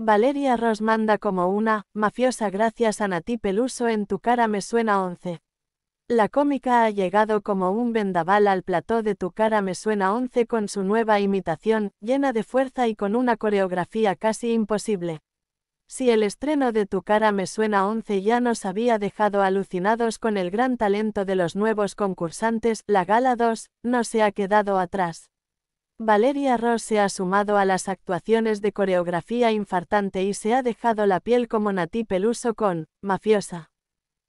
Valeria Ross manda como una, mafiosa gracias a Nati Peluso en Tu cara me suena 11. La cómica ha llegado como un vendaval al plató de Tu cara me suena 11 con su nueva imitación, llena de fuerza y con una coreografía casi imposible. Si el estreno de Tu cara me suena 11 ya nos había dejado alucinados con el gran talento de los nuevos concursantes, la Gala 2 no se ha quedado atrás. Valeria Ross se ha sumado a las actuaciones de coreografía infartante y se ha dejado la piel como Nati Peluso con Mafiosa.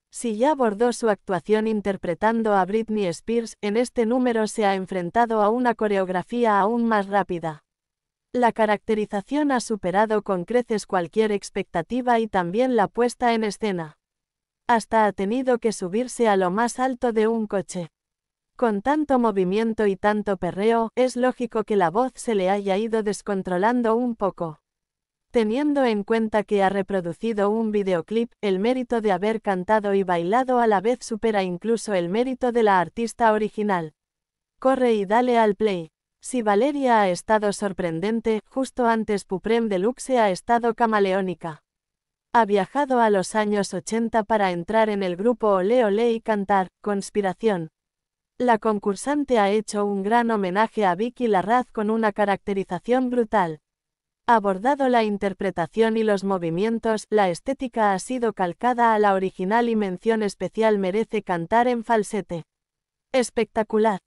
Si ya abordó su actuación interpretando a Britney Spears, en este número se ha enfrentado a una coreografía aún más rápida. La caracterización ha superado con creces cualquier expectativa y también la puesta en escena. Hasta ha tenido que subirse a lo más alto de un coche. Con tanto movimiento y tanto perreo, es lógico que la voz se le haya ido descontrolando un poco. Teniendo en cuenta que ha reproducido un videoclip, el mérito de haber cantado y bailado a la vez supera incluso el mérito de la artista original. Corre y dale al play. Si Valeria ha estado sorprendente, justo antes Puprem Deluxe ha estado camaleónica. Ha viajado a los años 80 para entrar en el grupo Ole Ole y cantar, Conspiración, la concursante ha hecho un gran homenaje a Vicky Larraz con una caracterización brutal. Abordado la interpretación y los movimientos, la estética ha sido calcada a la original y mención especial merece cantar en falsete. Espectacular.